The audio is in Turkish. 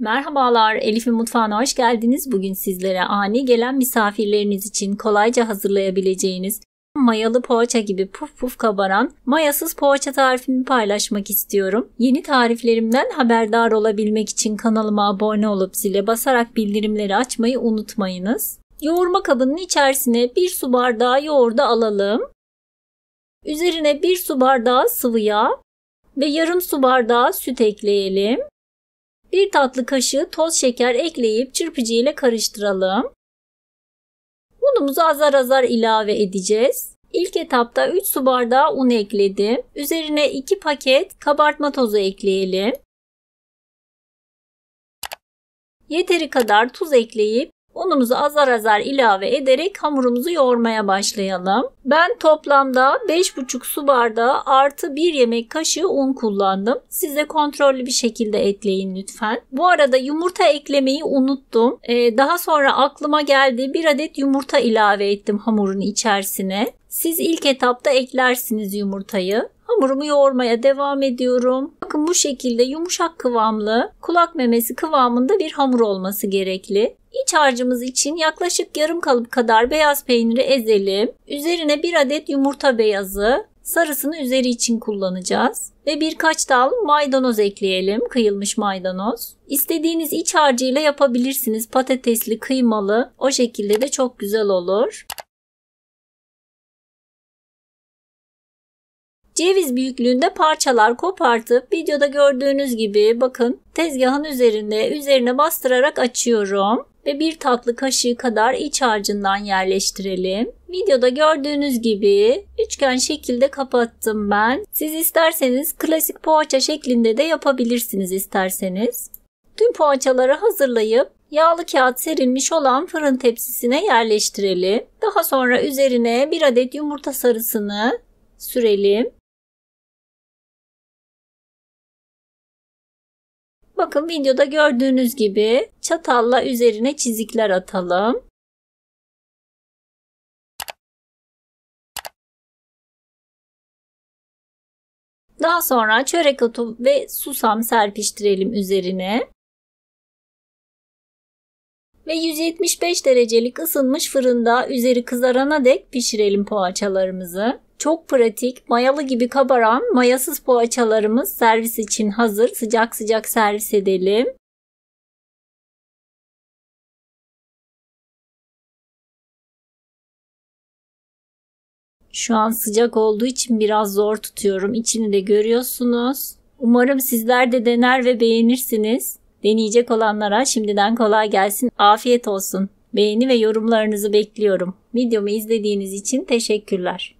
Merhabalar, Elif'in mutfağına hoş geldiniz. Bugün sizlere ani gelen misafirleriniz için kolayca hazırlayabileceğiniz mayalı poğaça gibi puf puf kabaran mayasız poğaça tarifimi paylaşmak istiyorum. Yeni tariflerimden haberdar olabilmek için kanalıma abone olup zile basarak bildirimleri açmayı unutmayınız. Yoğurma kabının içerisine 1 su bardağı yoğurdu alalım. Üzerine 1 su bardağı sıvı yağ ve yarım su bardağı süt ekleyelim. 1 tatlı kaşığı toz şeker ekleyip çırpıcı ile karıştıralım. Unumuzu azar azar ilave edeceğiz. İlk etapta 3 su bardağı un ekledim. Üzerine 2 paket kabartma tozu ekleyelim. Yeteri kadar tuz ekleyip unumuzu azar azar ilave ederek hamurumuzu yoğurmaya başlayalım. Ben toplamda 5,5 su bardağı artı 1 yemek kaşığı un kullandım. Size kontrollü bir şekilde ekleyin lütfen. Bu arada yumurta eklemeyi unuttum. Ee, daha sonra aklıma geldi bir adet yumurta ilave ettim hamurun içerisine. Siz ilk etapta eklersiniz yumurtayı hamurumu yoğurmaya devam ediyorum. Bakın bu şekilde yumuşak kıvamlı kulak memesi kıvamında bir hamur olması gerekli. İç harcımız için yaklaşık yarım kalıp kadar beyaz peyniri ezelim. Üzerine bir adet yumurta beyazı, sarısını üzeri için kullanacağız. Ve birkaç dal maydanoz ekleyelim, kıyılmış maydanoz. İstediğiniz iç harcıyla yapabilirsiniz. Patatesli, kıymalı. O şekilde de çok güzel olur. Ceviz büyüklüğünde parçalar kopartıp videoda gördüğünüz gibi bakın tezgahın üzerinde üzerine bastırarak açıyorum ve bir tatlı kaşığı kadar iç harcından yerleştirelim. Videoda gördüğünüz gibi üçgen şekilde kapattım ben. Siz isterseniz klasik poğaça şeklinde de yapabilirsiniz isterseniz. Tüm poğaçaları hazırlayıp yağlı kağıt serilmiş olan fırın tepsisine yerleştirelim. Daha sonra üzerine bir adet yumurta sarısını sürelim Bakın videoda gördüğünüz gibi çatalla üzerine çizikler atalım. Daha sonra çörek otu ve susam serpiştirelim üzerine. Ve 175 derecelik ısınmış fırında üzeri kızarana dek pişirelim poğaçalarımızı. Çok pratik, mayalı gibi kabaran mayasız poğaçalarımız servis için hazır. Sıcak sıcak servis edelim. Şu an sıcak olduğu için biraz zor tutuyorum. İçini de görüyorsunuz. Umarım sizler de dener ve beğenirsiniz. Deneyecek olanlara şimdiden kolay gelsin. Afiyet olsun. Beğeni ve yorumlarınızı bekliyorum. Videomu izlediğiniz için teşekkürler.